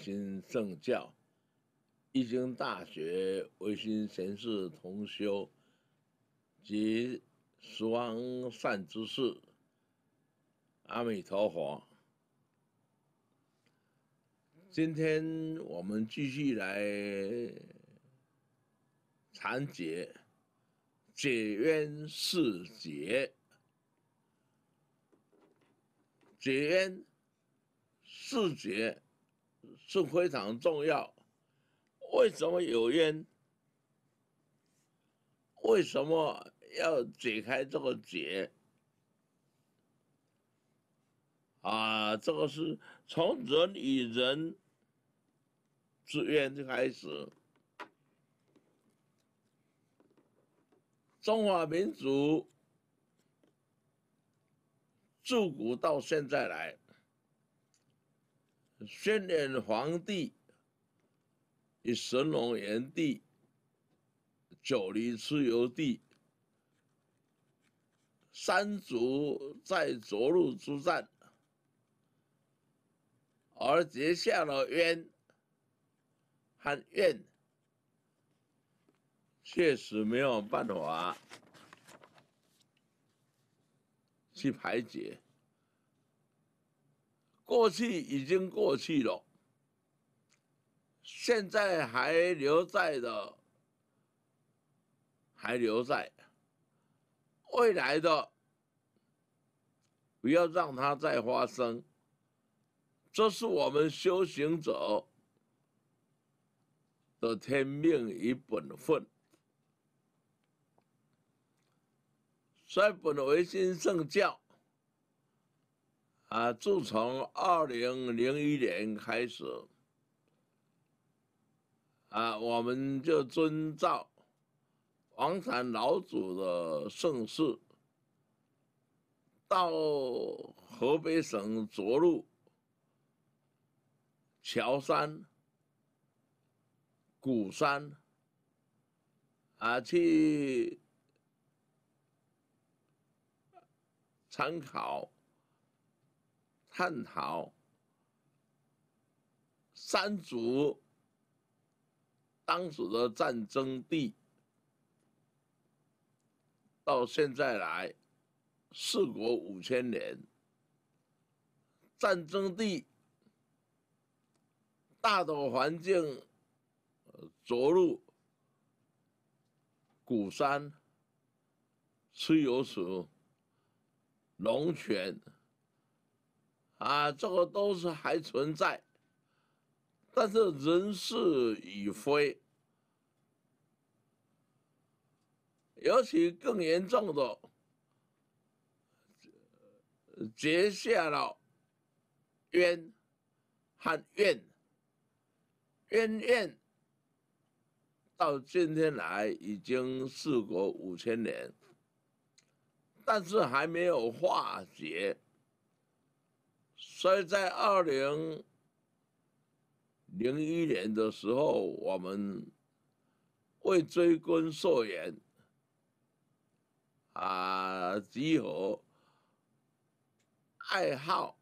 心正教，《易经》《大学》，唯心贤士同修，及十方善之识，阿弥陀佛。今天我们继续来禅解，解冤释结，解冤释结。是非常重要。为什么有烟？为什么要解开这个结？啊，这个是从人与人之间开始。中华民族自古到现在来。轩辕黄帝与神农炎帝、九黎蚩尤帝三族在涿鹿之战而结下了冤和怨，确实没有办法去排解。过去已经过去了，现在还留在的，还留在未来的，不要让它再发生。这是我们修行者的天命与本分。衰本为心圣教。啊，自从二零零一年开始，啊，我们就遵照王禅老祖的盛世，到河北省涿鹿、乔山、古山，啊，去参考。探讨三族当时的战争地，到现在来四国五千年战争地，大的环境，着陆古山、蚩尤属、龙泉。啊，这个都是还存在，但是人事已非。尤其更严重的，结下了冤和怨，冤怨到今天来已经事过五千年，但是还没有化解。所以在二零零一年的时候，我们为追根溯源，啊，集合爱好、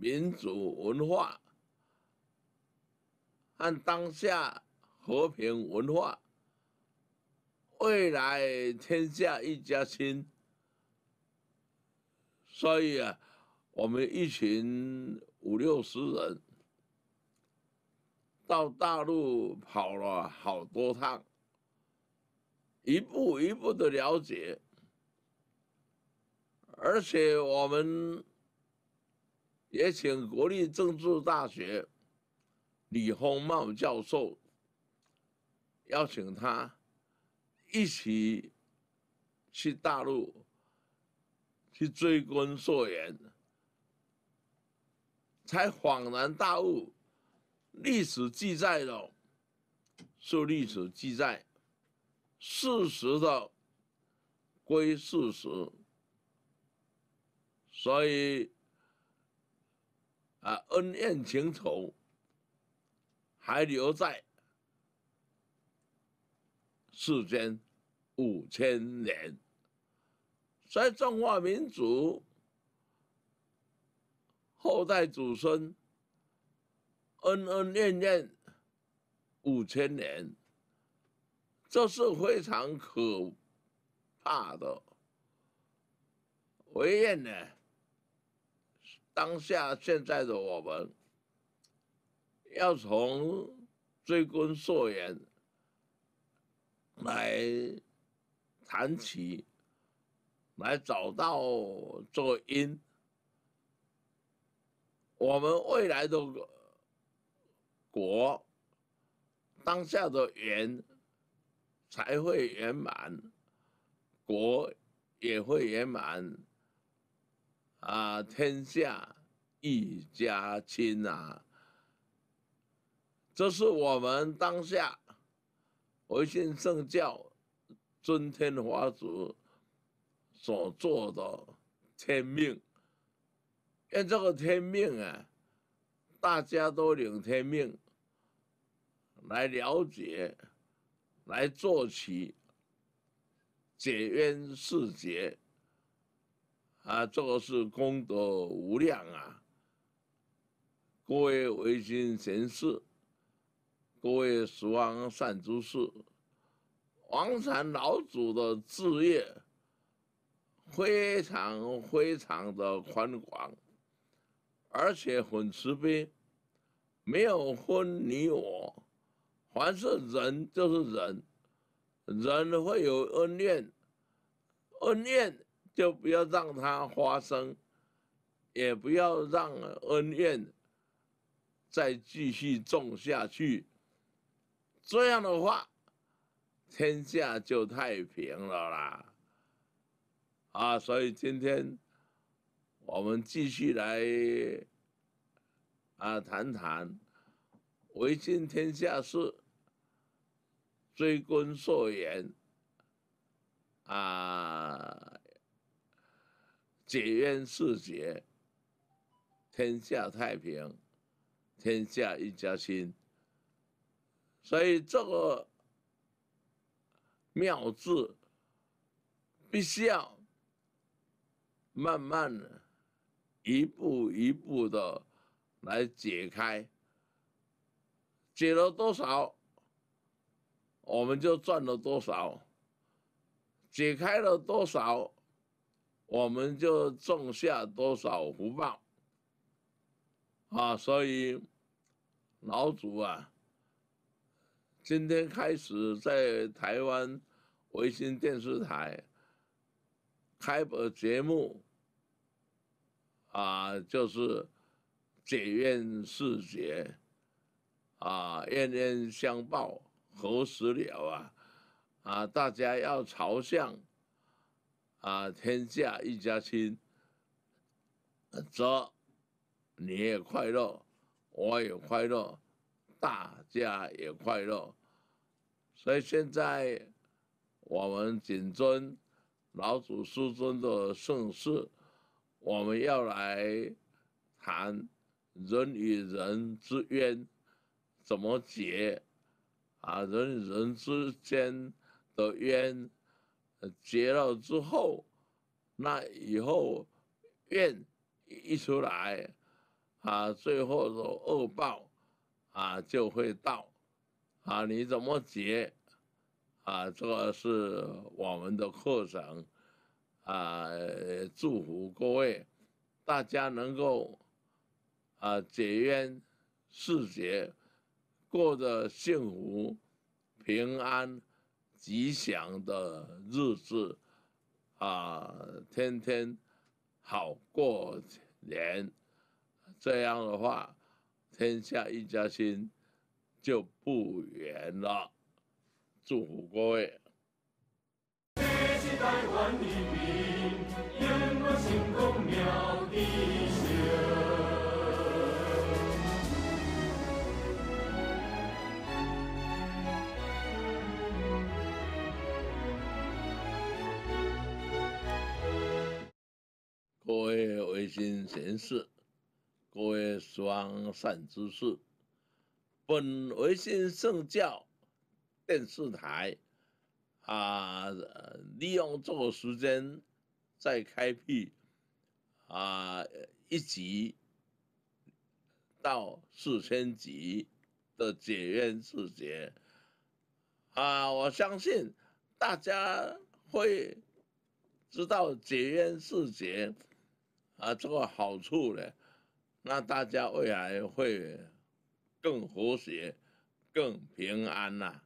民族文化和当下和平文化，未来天下一家亲，所以啊。我们一群五六十人到大陆跑了好多趟，一步一步的了解，而且我们也请国立政治大学李洪茂教授邀请他一起去大陆去追根溯源。才恍然大悟，历史记载的，是历史记载，事实的归事实，所以，啊恩怨情仇还留在世间五千年，在中华民族。后代祖孙，恩恩怨怨五千年，这是非常可怕的。唯愿呢，当下现在的我们，要从追根溯源来谈起，来找到这个因。我们未来的国，当下的缘才会圆满，国也会圆满啊！天下一家亲啊！这是我们当下唯信圣教尊天华祖所做的天命。因这个天命啊，大家都领天命来了解，来做起解冤释结啊，这个是功德无量啊！各位为心贤士，各位十方善诸士，王禅老祖的志业非常非常的宽广。而且很慈悲，没有分你我，凡是人就是人，人会有恩怨，恩怨就不要让它发生，也不要让恩怨再继续种下去，这样的话，天下就太平了啦。啊，所以今天。我们继续来啊，谈谈为尽天下事，追根溯源，啊，解冤释结，天下太平，天下一家亲。所以这个妙字必须要慢慢的。一步一步的来解开，解了多少，我们就赚了多少；解开了多少，我们就种下多少福报。啊，所以老祖啊，今天开始在台湾维新电视台开播节目。啊，就是解怨释结，啊，冤冤相报何时了啊？啊，大家要朝向啊，天下一家亲，则你也快乐，我也快乐，大家也快乐。所以现在我们谨遵老祖师尊的圣世。我们要来谈人与人之冤怎么结啊？人与人之间的冤结了之后，那以后怨一出来啊，最后的恶报啊就会到啊。你怎么结啊？这个是我们的课程。啊！祝福各位，大家能够啊解冤释结，过着幸福、平安、吉祥的日子啊，天天好过年。这样的话，天下一家亲就不远了。祝福各位。各位维新贤士，各位双善之士，本维新圣教电视台。啊！利用这个时间，再开辟啊一级到四千级的解怨世界啊！我相信大家会知道解怨世界啊这个好处的，那大家未来会更和谐、更平安呐。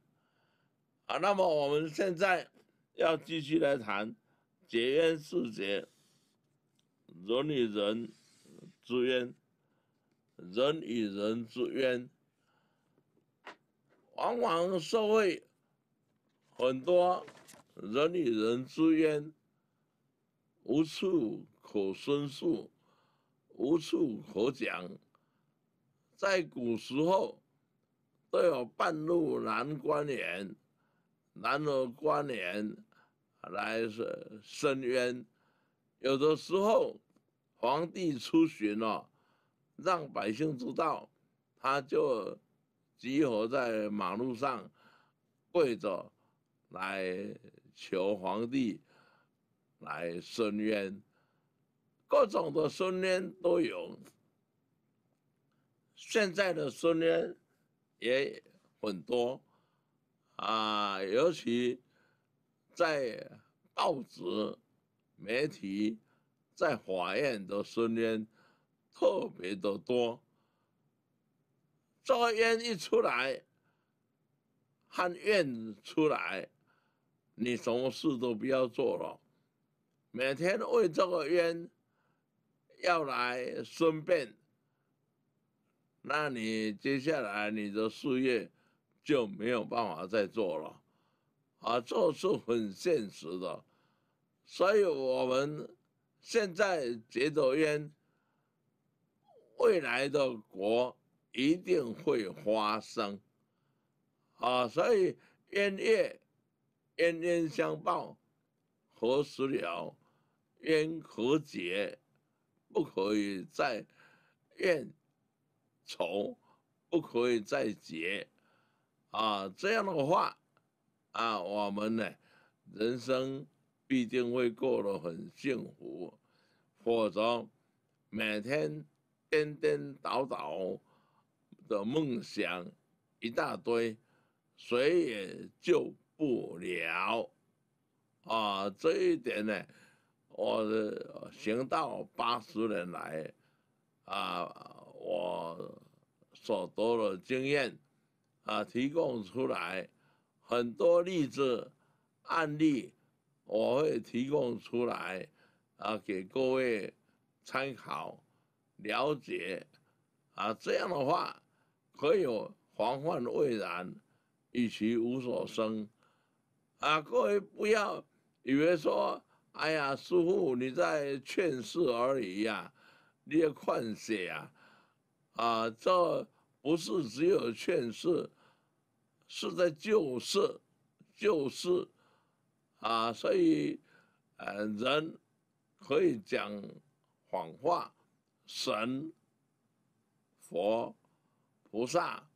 啊，那么我们现在要继续来谈结怨世界，人与人之冤，人与人之冤，往往社会很多人与人之冤无处可申诉，无处可讲，在古时候都有半路难关言。然儿关联来申冤，有的时候皇帝出巡哦，让百姓知道，他就集合在马路上跪着来求皇帝来申冤，各种的申冤都有，现在的孙冤也很多。啊，尤其在报纸、媒体、在法院的身边特别的多。这个烟一出来，汉冤出来，你什么事都不要做了，每天为这个冤要来申辩，那你接下来你的事业。就没有办法再做了，啊，这是很现实的，所以我们现在结着冤，未来的国一定会发生，啊，所以冤叶冤冤相报，何时了？冤可解，不可以再怨仇，不可以再结。啊，这样的话，啊，我们呢，人生必定会过得很幸福，否则每天颠颠倒倒的梦想一大堆，谁也救不了。啊，这一点呢，我行道八十年来，啊，我所得的经验。啊，提供出来很多例子案例，我会提供出来啊，给各位参考了解啊。这样的话可以防患未然，以其无所生。啊，各位不要以为说，哎呀，师傅你在劝世而已呀，你也看些呀，啊，这不是只有劝世。是在救世，救世啊！所以，呃，人可以讲谎话，神、佛、菩萨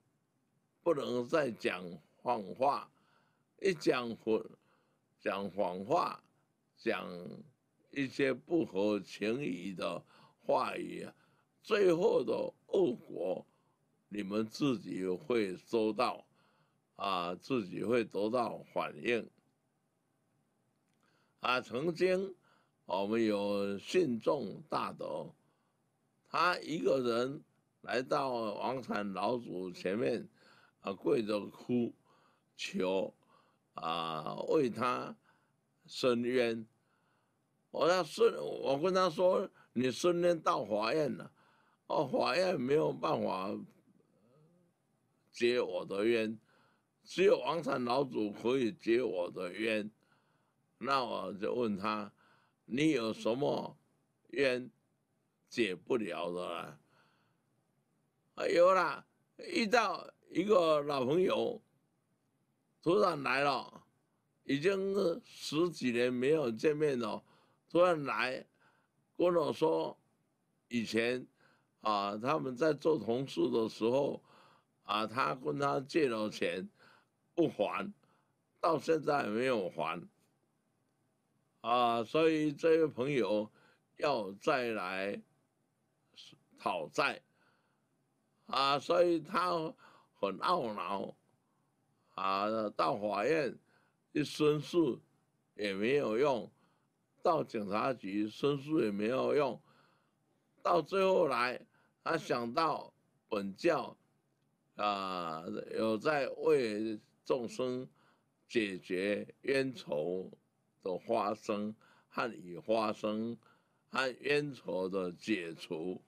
不能再讲谎话。一讲谎，讲谎话，讲一些不合情理的话语，最后的恶果，你们自己会收到。啊，自己会得到反应。啊，曾经我们有信众大德，他一个人来到王禅老祖前面，啊，跪着哭，求啊，为他伸冤。我要顺，我跟他说：“你伸冤到法院了，哦，法院没有办法解我的冤。”只有王禅老祖可以解我的冤，那我就问他：你有什么冤解不了的啦？哎有啦！遇到一个老朋友，突然来了，已经十几年没有见面了，突然来跟我说，以前啊他们在做同事的时候，啊他跟他借了钱。不还，到现在没有还，啊，所以这位朋友要再来讨债，啊，所以他很懊恼，啊，到法院去申诉也没有用，到警察局申诉也没有用，到最后来，他想到本教，啊，有在为。众生解决冤仇的发生和已发生和冤仇的解除，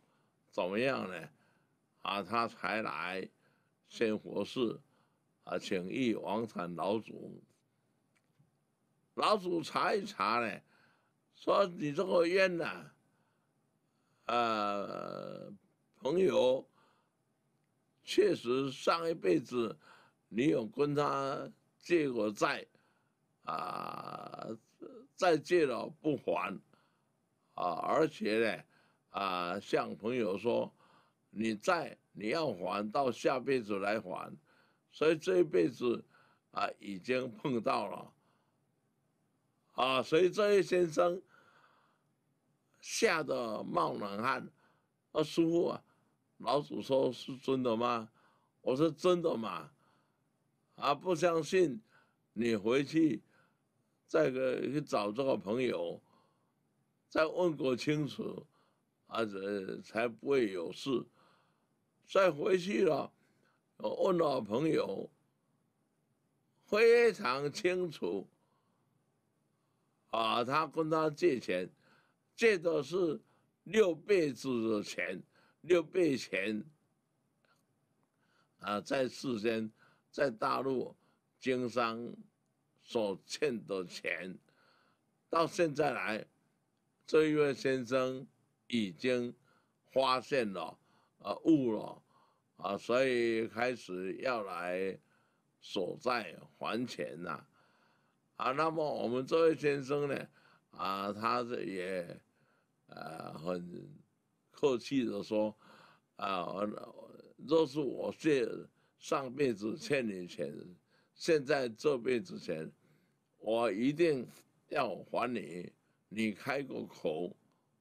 怎么样呢？啊，他才来仙佛寺啊，请一王禅老祖，老祖查一查呢，说你这个冤呢，呃，朋友确实上一辈子。你有跟他借过债啊？再借了不还啊？而且呢，啊，向朋友说你债你要还到下辈子来还，所以这一辈子啊已经碰到了啊，所以这位先生吓得冒冷汗啊，师傅啊，老祖说是真的吗？我说真的嘛。啊！不相信，你回去再个去找这个朋友，再问个清楚，啊，这才不会有事。再回去了，我问了朋友，非常清楚。啊，他跟他借钱，借的是六辈子的钱，六辈钱，啊，在世间。在大陆经商所欠的钱，到现在来，这一位先生已经发现了，呃，悟了，啊，所以开始要来所在还钱呐，啊，那么我们这位先生呢，啊，他是也，呃，很客气的说，啊，若是我借。上辈子欠你钱，现在这辈子钱，我一定要还你。你开个口，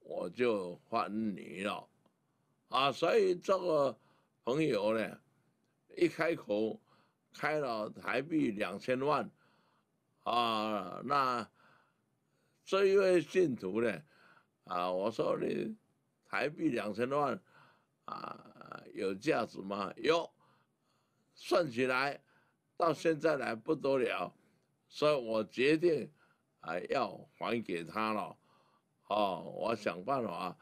我就还你了。啊，所以这个朋友呢，一开口开了台币两千万，啊，那这一位信徒呢，啊，我说你台币两千万，啊，有价值吗？有。算起来，到现在来不得了，所以我决定啊要还给他了。哦，我想办法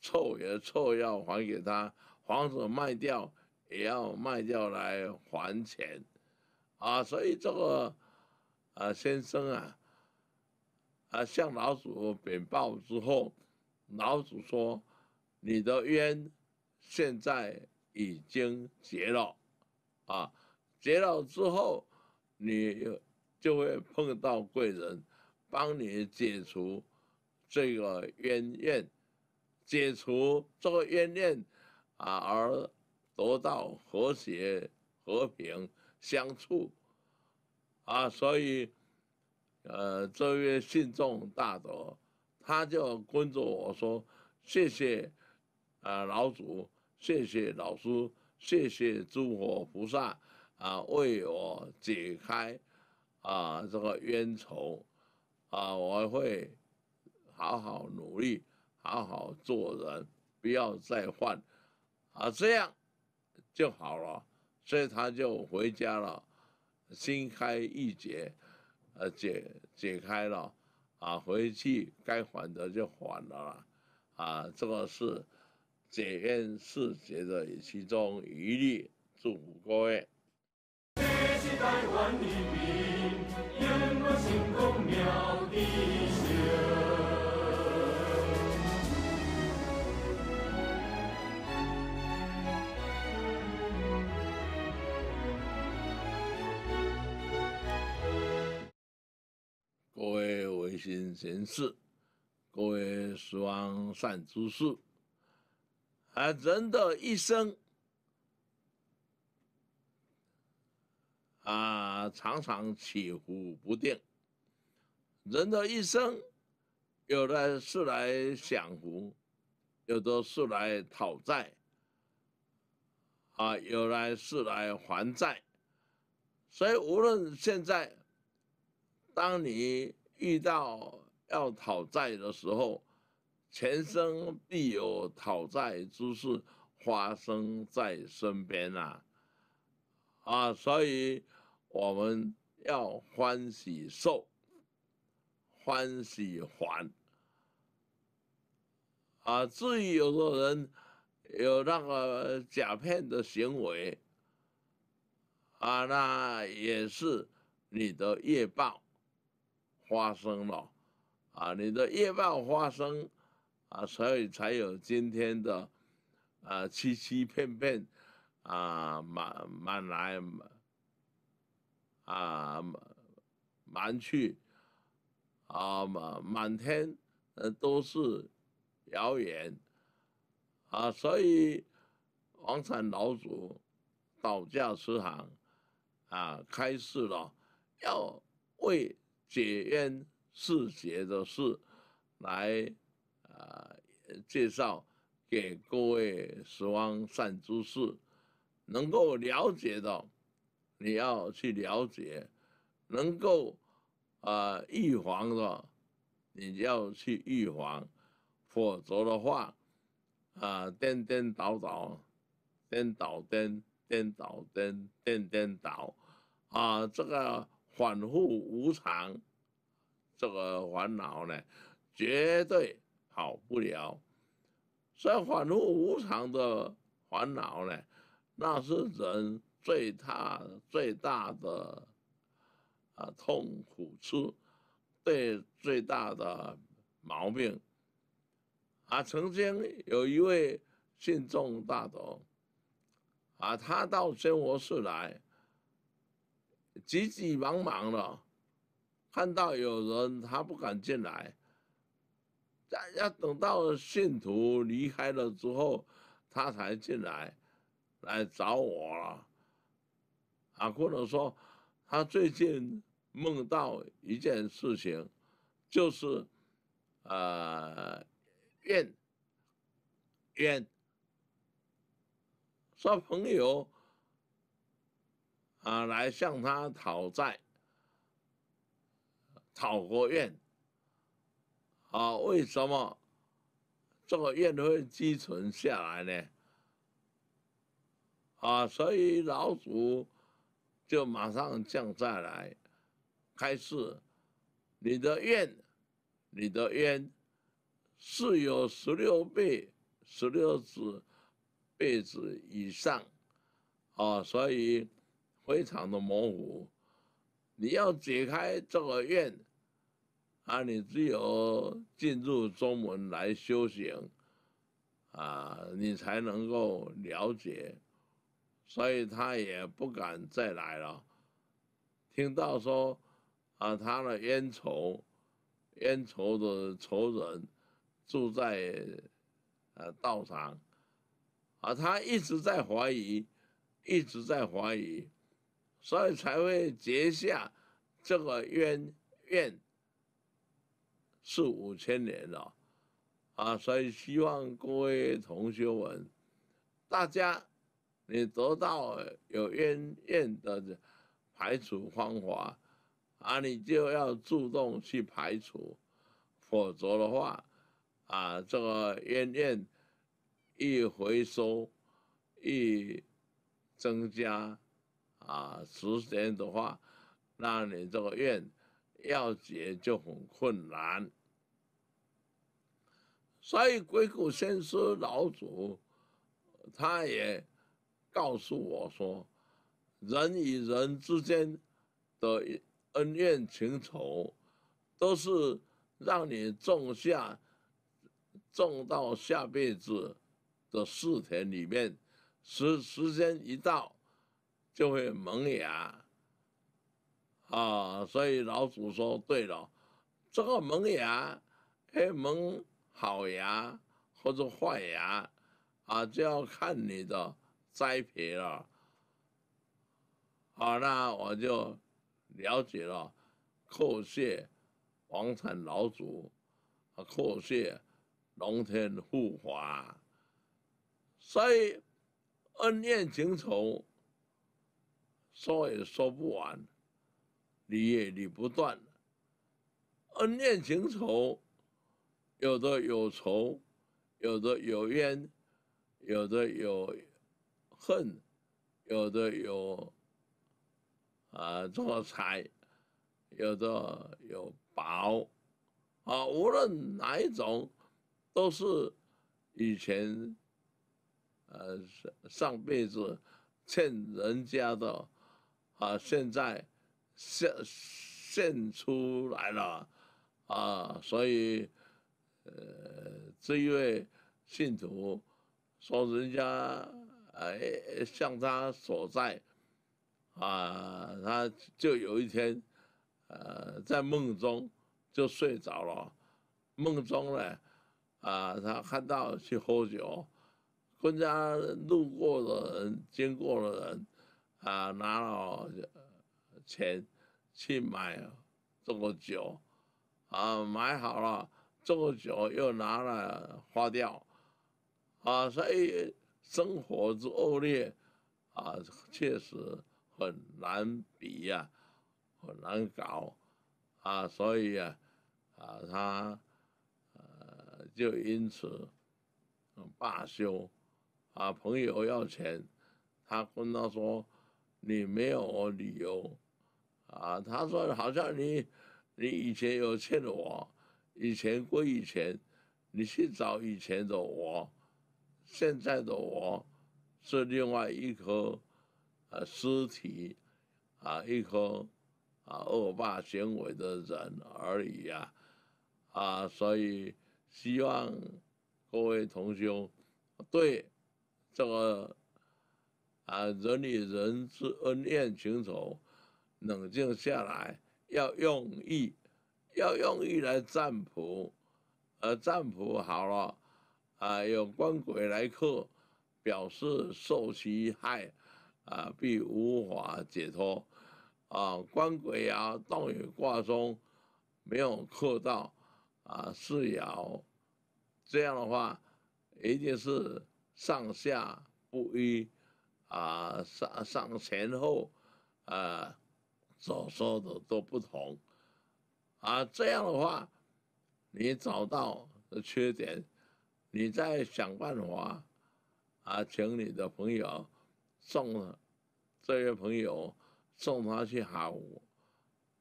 凑也凑，要还给他，房子卖掉也要卖掉来还钱。啊，所以这个啊先生啊，啊向老祖禀报之后，老祖说你的冤现在已经结了。啊，结了之后，你就会碰到贵人，帮你解除这个冤怨，解除这个冤怨，啊，而得到和谐和平相处，啊，所以，呃，这位信众大德，他就跟着我说，谢谢，啊，老祖，谢谢老师。谢谢诸佛菩萨啊，为我解开啊这个冤仇啊，我会好好努力，好好做人，不要再犯啊，这样就好了。所以他就回家了，心开意解，呃解解开了啊，回去该还的就还了啊，这个是。检验世界的其中一例，祝各位。各位为心行事，各位希望善知识。啊，人的一生啊，常常起伏不定。人的一生，有的是来享福，有的是来讨债，啊，有的是来还债。所以，无论现在，当你遇到要讨债的时候，前生必有讨债之事发生在身边呐，啊，所以我们要欢喜受，欢喜还。啊，至于有的人有那个假骗的行为，啊，那也是你的业报发生了，啊，你的业报发生。啊，所以才有今天的，啊，欺欺骗骗，啊，满满来，啊，满去，啊，满满天，都是谣言，啊，所以，王禅老祖，道家慈航，啊，开始了，要为解冤释结的事，来。呃介绍给各位十方善知识，能够了解到，你要去了解，能够啊预防的，你要去预防，否则的话，啊颠颠倒倒，颠倒颠，颠倒颠，颠颠倒，啊这个反复无常，这个烦恼呢，绝对。好不了，这反复无常的烦恼呢，那是人最大最大的啊痛苦处，对最大的毛病。啊，曾经有一位信众大德，啊，他到真佛寺来，急急忙忙的，看到有人，他不敢进来。要等到信徒离开了之后，他才进来来找我了。啊，或者说，他最近梦到一件事情，就是，呃，怨怨说朋友啊来向他讨债，讨过怨。啊，为什么这个怨会积存下来呢？啊，所以老鼠就马上降下来，开始你的怨，你的怨是有十六倍、十六次辈子以上，啊，所以非常的模糊，你要解开这个怨。啊，你只有进入中文来修行，啊，你才能够了解，所以他也不敢再来了。听到说，啊，他的冤仇，冤仇的仇人，住在，呃，道场，啊，他一直在怀疑，一直在怀疑，所以才会结下这个冤怨。四五千年了，啊，所以希望各位同学们，大家，你得到有冤怨的排除方法，啊，你就要主动去排除，否则的话，啊，这个冤怨一回收，一增加，啊，时间的话，那你这个怨。要结就很困难，所以鬼谷先生老祖他也告诉我说，人与人之间的恩怨情仇，都是让你种下，种到下辈子的世田里面，时时间一到就会萌芽。啊，所以老祖说对了，这个萌芽，哎，萌好芽或者坏芽，啊，就要看你的栽培了。好，那我就了解了。叩谢王禅老祖，啊，叩谢龙天护法，所以恩怨情仇，说也说不完。理也理不断，恩怨情仇，有的有仇，有的有冤，有的有恨，有的有啊做财，有的有薄，啊，无论哪一种，都是以前呃上辈子欠人家的，啊，现在。现现出来了啊！所以，呃，这位信徒说，人家呃，像他所在啊，他就有一天呃，在梦中就睡着了，梦中呢啊，他看到去喝酒，人家路过的人、经过的人啊，拿了。钱去买这个酒，啊，买好了这个酒又拿来花掉，啊，所以生活之恶劣，啊，确实很难比呀，很难搞，啊，所以啊，啊，他呃就因此罢休，啊，朋友要钱，他跟他说，你没有理由。啊，他说好像你，你以前有欠我，以前归以前，你去找以前的我，现在的我是另外一颗，呃，尸体，啊，一颗，啊，恶霸行为的人而已呀，啊，所以希望各位同修对这个啊人与人之恩怨情仇。冷静下来，要用意，要用意来占卜，呃，占卜好了，啊，有官鬼来克，表示受其害，啊，必无法解脱，啊，官鬼啊动于卦中，没有克到，啊，是爻，这样的话，一定是上下不一，啊，上上前后，啊。所说的都不同，啊，这样的话，你找到的缺点，你再想办法，啊，请你的朋友送，这位朋友送他去哈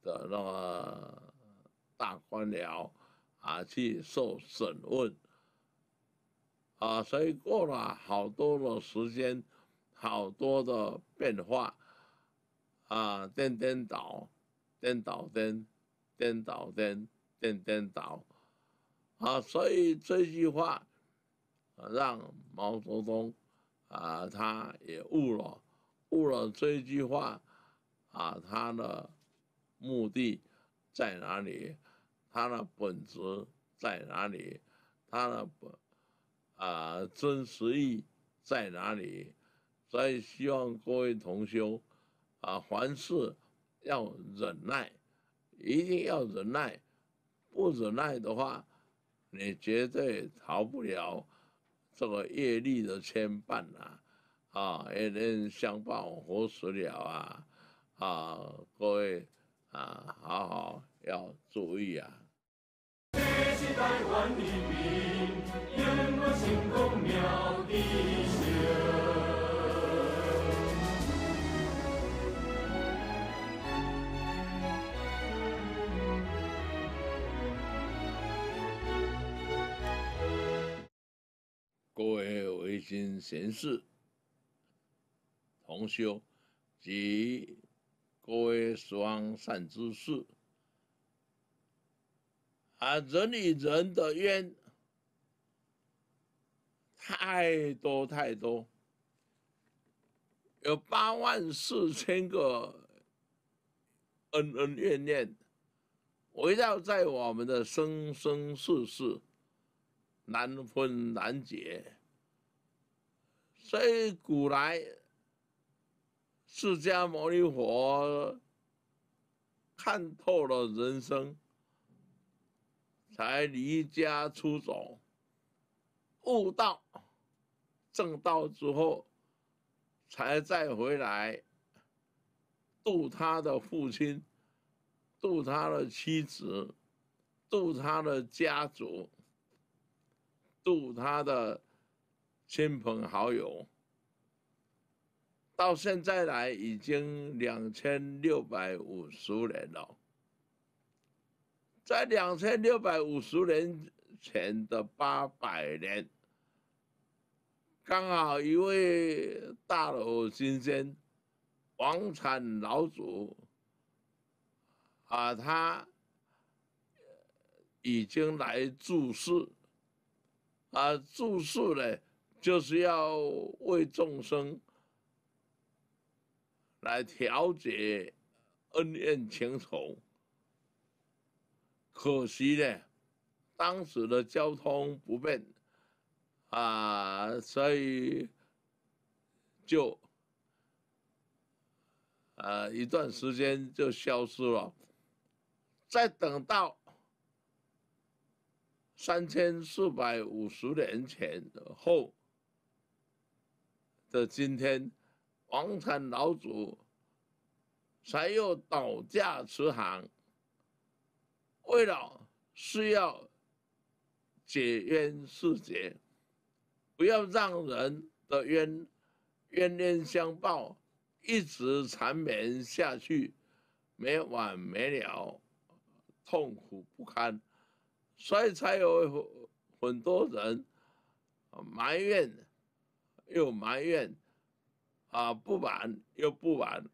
的那个大官僚，啊，去受审问，啊，所以过了好多的时间，好多的变化。啊，颠颠倒，颠倒颠，颠倒颠，颠颠倒，啊！所以这句话让毛泽东啊，他也悟了，悟了这句话啊，他的目的在哪里？他的本质在哪里？他的本啊真实意在哪里？所以希望各位同修。啊，凡事要忍耐，一定要忍耐，不忍耐的话，你绝对逃不了这个业力的牵绊啊，啊，恩恩相报何时了啊？啊，各位啊，好好要注意啊！各位维心贤士同修及各位双善之士，啊，人与人的冤太多太多，有八万四千个恩恩怨怨围绕在我们的生生世世。难分难解，所以古来释迦牟尼佛看透了人生，才离家出走，悟道正道之后，才再回来度他的父亲，度他的妻子，度他的家族。祝他的亲朋好友，到现在来已经两千六百五十年了。在两千六百五十年前的八百年，刚好一位大罗金仙，王禅老祖，啊，他已经来注释。啊，住宿呢，就是要为众生来调节恩怨情仇。可惜呢，当时的交通不便，啊，所以就，呃，一段时间就消失了。再等到。三千四百五十年前后的今天，王禅老祖才又倒驾慈航，为了是要解冤释结，不要让人的冤冤冤相报一直缠绵下去，没完没了，痛苦不堪。所以才有很多人埋怨，又埋怨，啊不满又不满，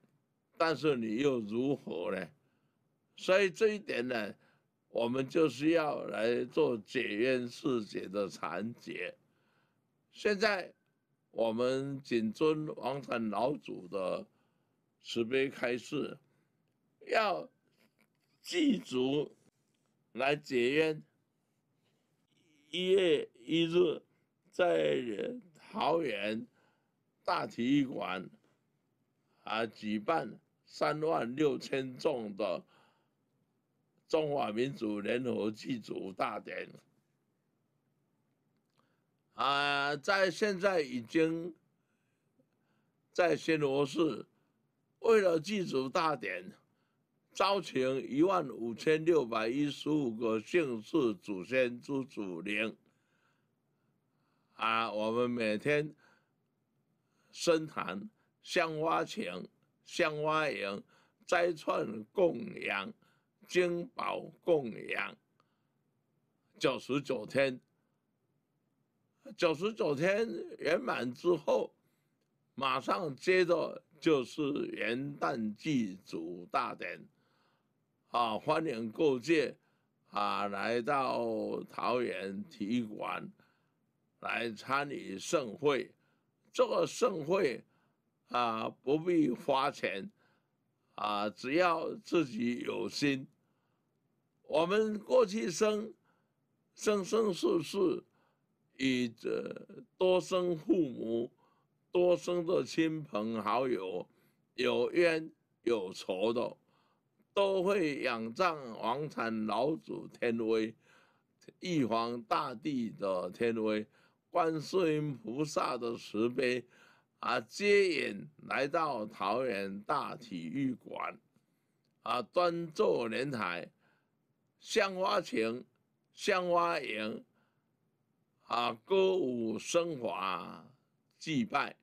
但是你又如何呢？所以这一点呢，我们就是要来做解怨释界的禅解。现在我们谨遵王禅老祖的慈悲开示，要祭祖来解怨。一月一日，在桃园大体育馆啊，举办三万六千众的中华民族联合祭祖大典。啊，在现在已经在新罗市为了祭祖大典。招请一万五千六百一十五个姓氏祖先入祖灵，啊，我们每天深谈香花情，香花银、斋串供养、金宝供养，九十九天，九十九天圆满之后，马上接着就是元旦祭祖大典。啊，欢迎各界啊来到桃园体育馆来参与盛会。这个盛会啊，不必花钱啊，只要自己有心。我们过去生生生世世与这多生父母、多生的亲朋好友有冤有仇的。都会仰仗王禅老祖天威、玉皇大帝的天威、观世音菩萨的慈悲，啊，接引来到桃园大体育馆，啊，端坐莲台，香花亭，香花迎，啊，歌舞升华，祭拜，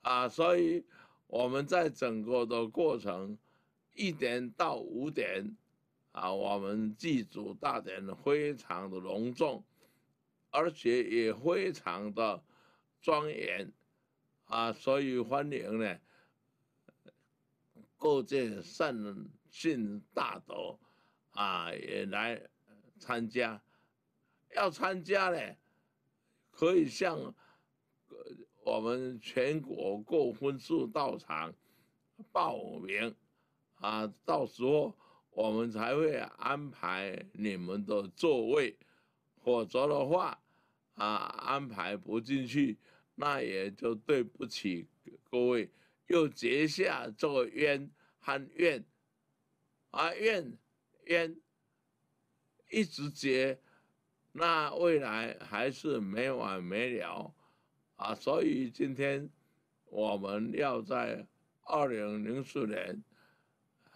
啊，所以我们在整个的过程。一点到五点，啊，我们祭祖大典非常的隆重，而且也非常的庄严，啊，所以欢迎呢，各界善信大德，啊，也来参加。要参加呢，可以向我们全国各分寺道场报名。啊，到时候我们才会安排你们的座位，否则的话，啊，安排不进去，那也就对不起各位，又结下这个冤和怨，啊怨冤一直结，那未来还是没完没了，啊，所以今天我们要在二零零四年。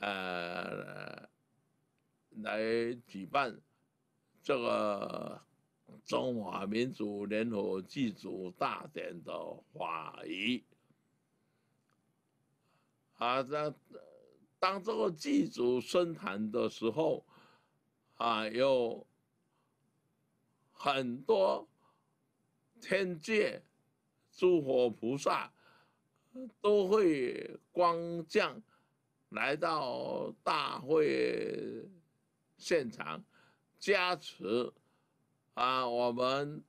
呃，来举办这个中华民族联合祭祖大典的法仪。啊，当当这个祭祖升坛的时候，啊，有很多天界诸佛菩萨都会光降。来到大会现场，加持啊，我们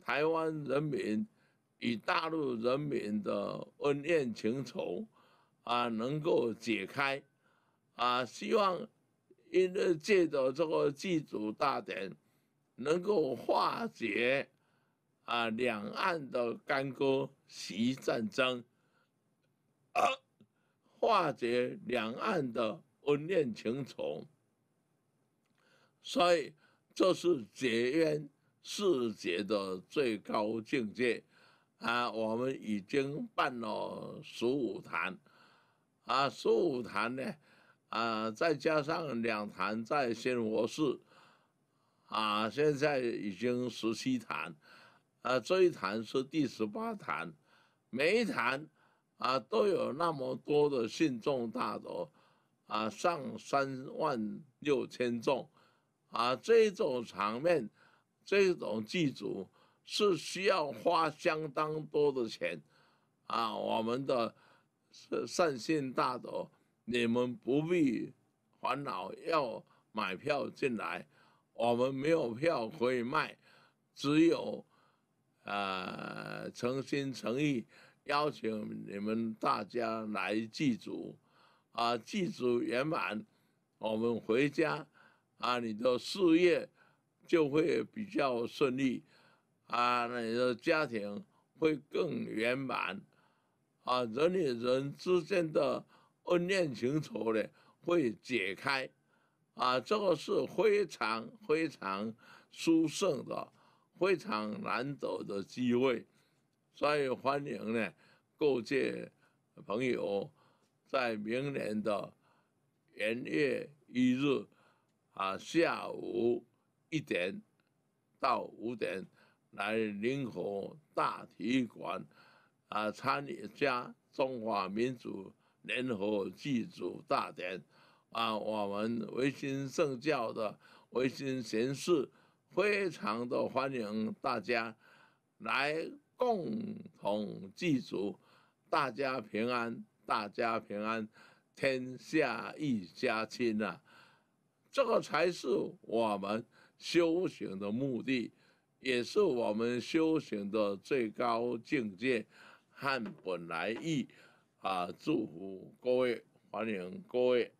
台湾人民与大陆人民的恩怨情仇啊，能够解开啊，希望因为借着这个祭祖大典，能够化解啊两岸的干戈、袭战争 啊。化解两岸的恩怨情仇，所以这是结缘世界的最高境界啊！我们已经办了十五坛，啊，十五坛呢，啊，再加上两坛在新佛寺，啊，现在已经十七坛，啊，这一坛是第十八坛，每一坛。啊，都有那么多的信众大德，啊，上三万六千众，啊，这种场面，这种祭祖是需要花相当多的钱，啊，我们的善信大德，你们不必烦恼要买票进来，我们没有票可以卖，只有，呃，诚心诚意。邀请你们大家来祭祖，啊，祭祖圆满，我们回家，啊，你的事业就会比较顺利，啊，你的家庭会更圆满，啊，人与人之间的恩怨情仇呢会解开，啊，这个是非常非常殊胜的，非常难得的机会。再欢迎呢，各界朋友在明年的元月一日啊下午一点到五点来宁河大体育馆啊参加中华民族联合祭祖大典啊，我们维新圣教的维新贤士非常的欢迎大家来。共同祭祖，大家平安，大家平安，天下一家亲啊！这个才是我们修行的目的，也是我们修行的最高境界和本来意啊！祝福各位，欢迎各位。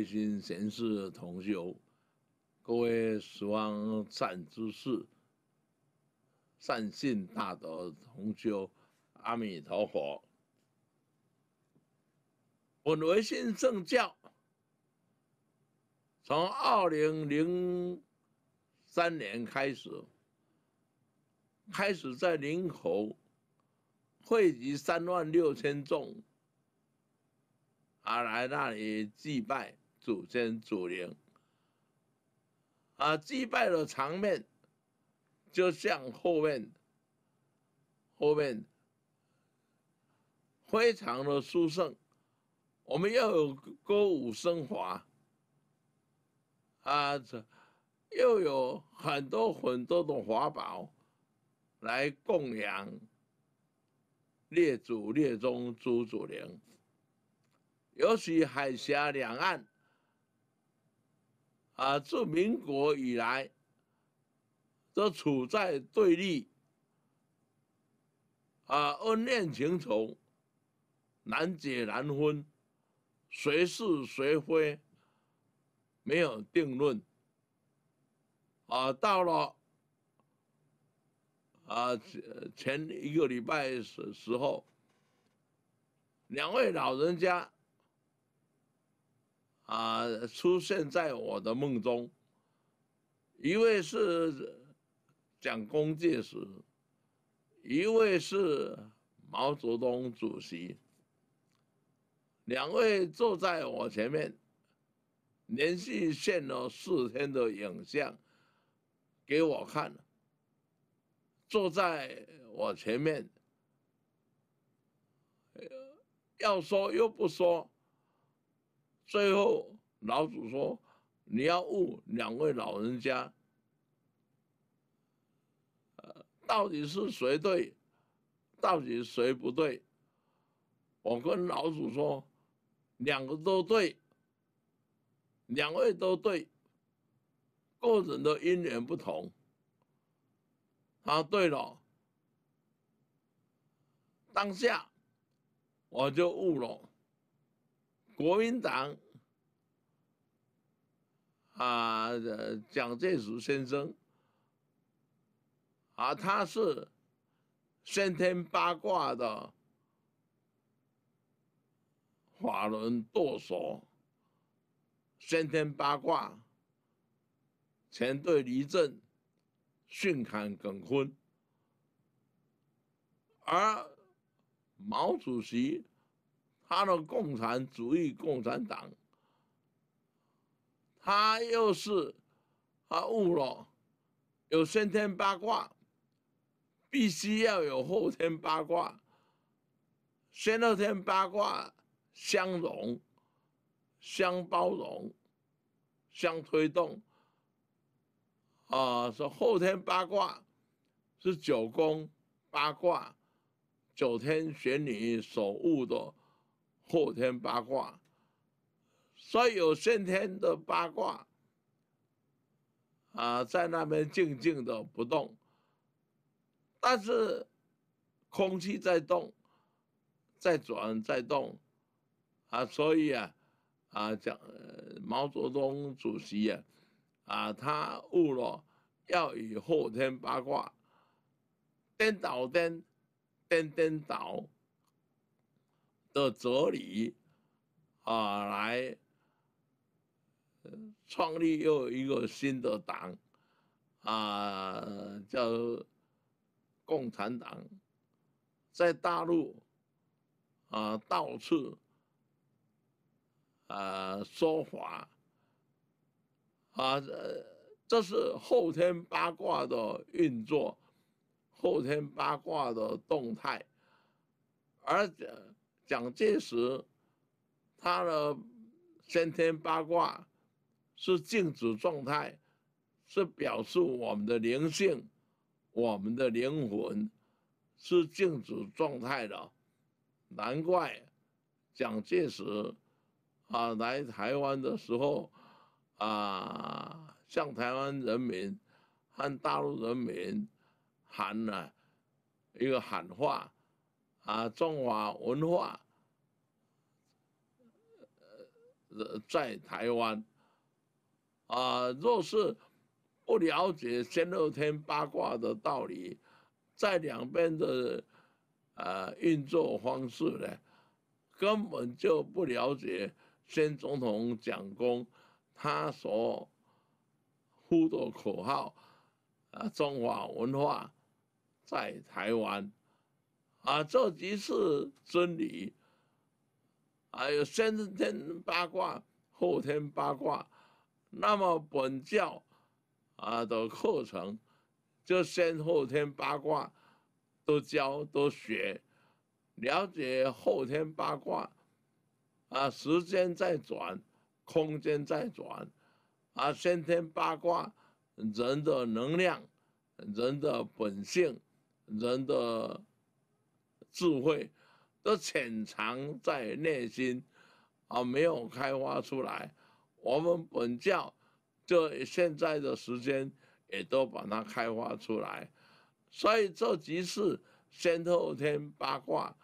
一心贤士同修，各位十方善知识，善信大德同修，阿弥陀佛。我唯信正教，从二零零三年开始，开始在灵口汇集三万六千众，而来那里祭拜。祖先祖灵啊，击败了场面，就像后面，后面非常的殊胜。我们要有歌舞升华啊，这又有很多很多的法宝来供养列祖列宗、朱祖灵，尤其海峡两岸。啊，自民国以来，都处在对立。啊，恩怨情仇，难解难分，谁是谁非，没有定论。啊，到了啊前一个礼拜时时候，两位老人家。啊！出现在我的梦中，一位是蒋公介石，一位是毛泽东主席，两位坐在我前面，连续现了四天的影像给我看，坐在我前面，要说又不说。最后，老祖说：“你要悟两位老人家，呃，到底是谁对，到底谁不对？”我跟老祖说：“两个都对，两位都对，个人的因缘不同。”他对了，当下我就悟了。国民党啊，蒋介石先生啊，他是先天八卦的华轮舵手，先天八卦全对离阵，训侃耿坤，而毛主席。他的共产主义、共产党，他又是他悟了，有先天八卦，必须要有后天八卦，先天八卦相融、相包容、相推动。啊，说后天八卦是九宫八卦、九天玄女所悟的。后天八卦，所以有先天的八卦，啊，在那边静静的不动，但是空气在动，在转，在动，啊，所以啊，啊讲毛泽东主席啊，啊，他悟了，要以后天八卦颠倒颠，颠颠倒。的哲理啊，来创立又一个新的党啊，叫共产党，在大陆啊，到处啊说法啊，这是后天八卦的运作，后天八卦的动态，而且。蒋介石，他的先天八卦是静止状态，是表示我们的灵性、我们的灵魂是静止状态的。难怪蒋介石啊来台湾的时候啊，向台湾人民和大陆人民喊了一个喊话。啊，中华文化。呃，在台湾，啊，若是不了解先天八卦的道理，在两边的呃运作方式呢，根本就不了解。先总统蒋公他所呼的口号，啊，中华文化在台湾。啊，这即是真理。还有先天八卦、后天八卦，那么本教啊的课程就先后天八卦都教都学，了解后天八卦啊，时间在转，空间在转，啊，先天八卦人的能量、人的本性、人的。智慧都潜藏在内心，而没有开发出来。我们本教就现在的时间也都把它开发出来，所以这即是先后天八卦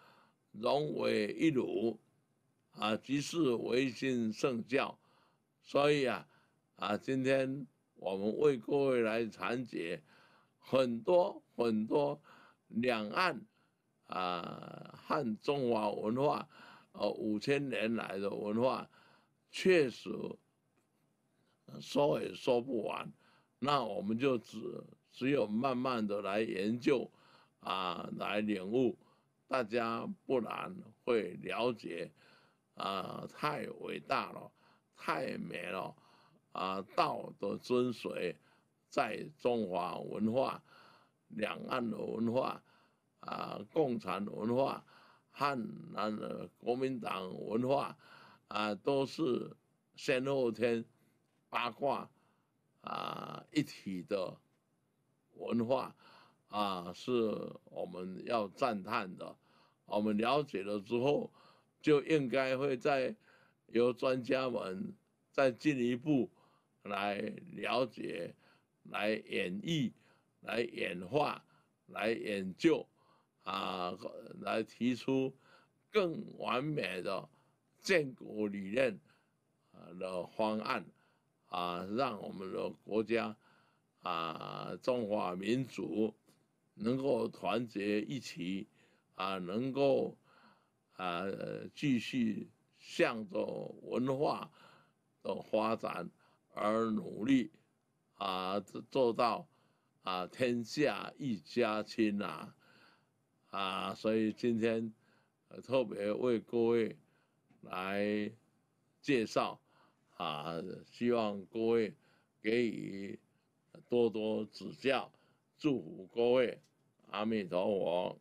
融为一炉，啊，即是唯心圣教。所以啊啊，今天我们为各位来讲解很多很多两岸。啊，汉中华文化，哦，五千年来的文化，确实说也说不完。那我们就只只有慢慢的来研究，啊，来领悟，大家不然会了解，啊，太伟大了，太美了，啊，道的遵循，在中华文化，两岸的文化。啊，共产文化、汉南国民党文化，啊，都是先后天八卦啊一体的文化，啊，是我们要赞叹的。我们了解了之后，就应该会再由专家们再进一步来了解、来演绎、来演化、来研究。啊，来提出更完美的建国理念的方案啊，让我们的国家啊，中华民族能够团结一起啊，能够啊继续向着文化的发展而努力啊，做到啊天下一家亲啊。啊，所以今天特别为各位来介绍，啊，希望各位给予多多指教，祝福各位，阿弥陀佛。